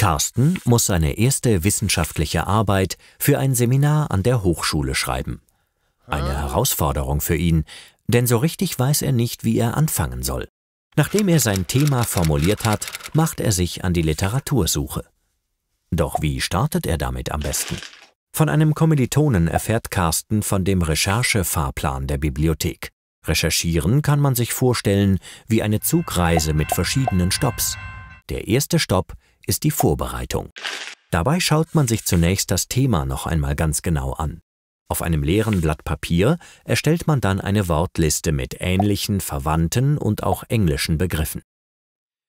Carsten muss seine erste wissenschaftliche Arbeit für ein Seminar an der Hochschule schreiben. Eine ah. Herausforderung für ihn, denn so richtig weiß er nicht, wie er anfangen soll. Nachdem er sein Thema formuliert hat, macht er sich an die Literatursuche. Doch wie startet er damit am besten? Von einem Kommilitonen erfährt Carsten von dem Recherchefahrplan der Bibliothek. Recherchieren kann man sich vorstellen wie eine Zugreise mit verschiedenen Stops. Der erste Stopp ist die Vorbereitung. Dabei schaut man sich zunächst das Thema noch einmal ganz genau an. Auf einem leeren Blatt Papier erstellt man dann eine Wortliste mit ähnlichen, verwandten und auch englischen Begriffen.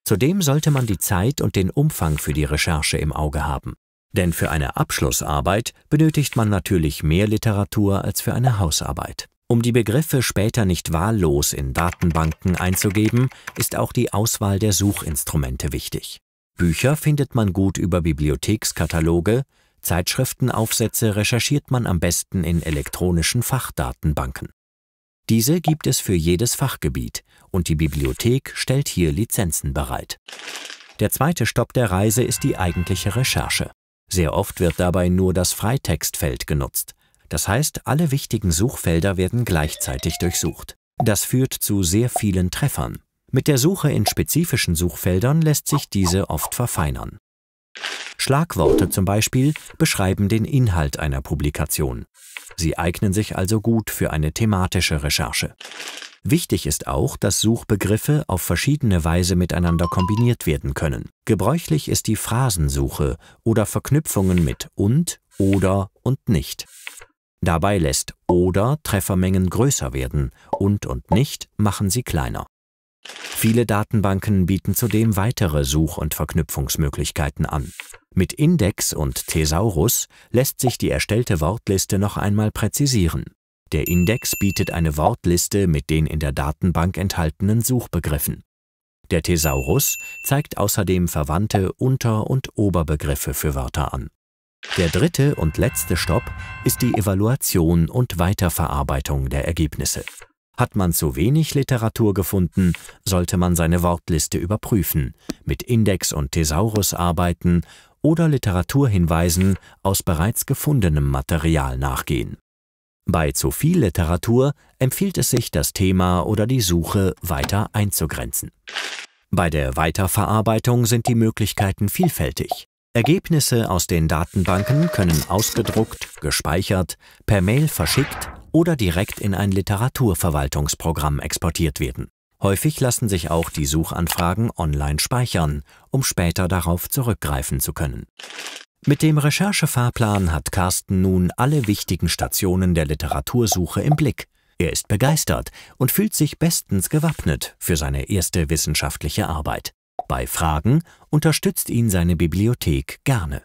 Zudem sollte man die Zeit und den Umfang für die Recherche im Auge haben. Denn für eine Abschlussarbeit benötigt man natürlich mehr Literatur als für eine Hausarbeit. Um die Begriffe später nicht wahllos in Datenbanken einzugeben, ist auch die Auswahl der Suchinstrumente wichtig. Bücher findet man gut über Bibliothekskataloge, Zeitschriftenaufsätze recherchiert man am besten in elektronischen Fachdatenbanken. Diese gibt es für jedes Fachgebiet und die Bibliothek stellt hier Lizenzen bereit. Der zweite Stopp der Reise ist die eigentliche Recherche. Sehr oft wird dabei nur das Freitextfeld genutzt. Das heißt, alle wichtigen Suchfelder werden gleichzeitig durchsucht. Das führt zu sehr vielen Treffern. Mit der Suche in spezifischen Suchfeldern lässt sich diese oft verfeinern. Schlagworte zum Beispiel beschreiben den Inhalt einer Publikation. Sie eignen sich also gut für eine thematische Recherche. Wichtig ist auch, dass Suchbegriffe auf verschiedene Weise miteinander kombiniert werden können. Gebräuchlich ist die Phrasensuche oder Verknüpfungen mit und, oder und nicht. Dabei lässt oder Treffermengen größer werden und und nicht machen sie kleiner. Viele Datenbanken bieten zudem weitere Such- und Verknüpfungsmöglichkeiten an. Mit Index und Thesaurus lässt sich die erstellte Wortliste noch einmal präzisieren. Der Index bietet eine Wortliste mit den in der Datenbank enthaltenen Suchbegriffen. Der Thesaurus zeigt außerdem verwandte Unter- und Oberbegriffe für Wörter an. Der dritte und letzte Stopp ist die Evaluation und Weiterverarbeitung der Ergebnisse. Hat man zu wenig Literatur gefunden, sollte man seine Wortliste überprüfen, mit Index- und Thesaurus arbeiten oder Literaturhinweisen aus bereits gefundenem Material nachgehen. Bei zu viel Literatur empfiehlt es sich, das Thema oder die Suche weiter einzugrenzen. Bei der Weiterverarbeitung sind die Möglichkeiten vielfältig. Ergebnisse aus den Datenbanken können ausgedruckt, gespeichert, per Mail verschickt oder direkt in ein Literaturverwaltungsprogramm exportiert werden. Häufig lassen sich auch die Suchanfragen online speichern, um später darauf zurückgreifen zu können. Mit dem Recherchefahrplan hat Carsten nun alle wichtigen Stationen der Literatursuche im Blick. Er ist begeistert und fühlt sich bestens gewappnet für seine erste wissenschaftliche Arbeit. Bei Fragen unterstützt ihn seine Bibliothek gerne.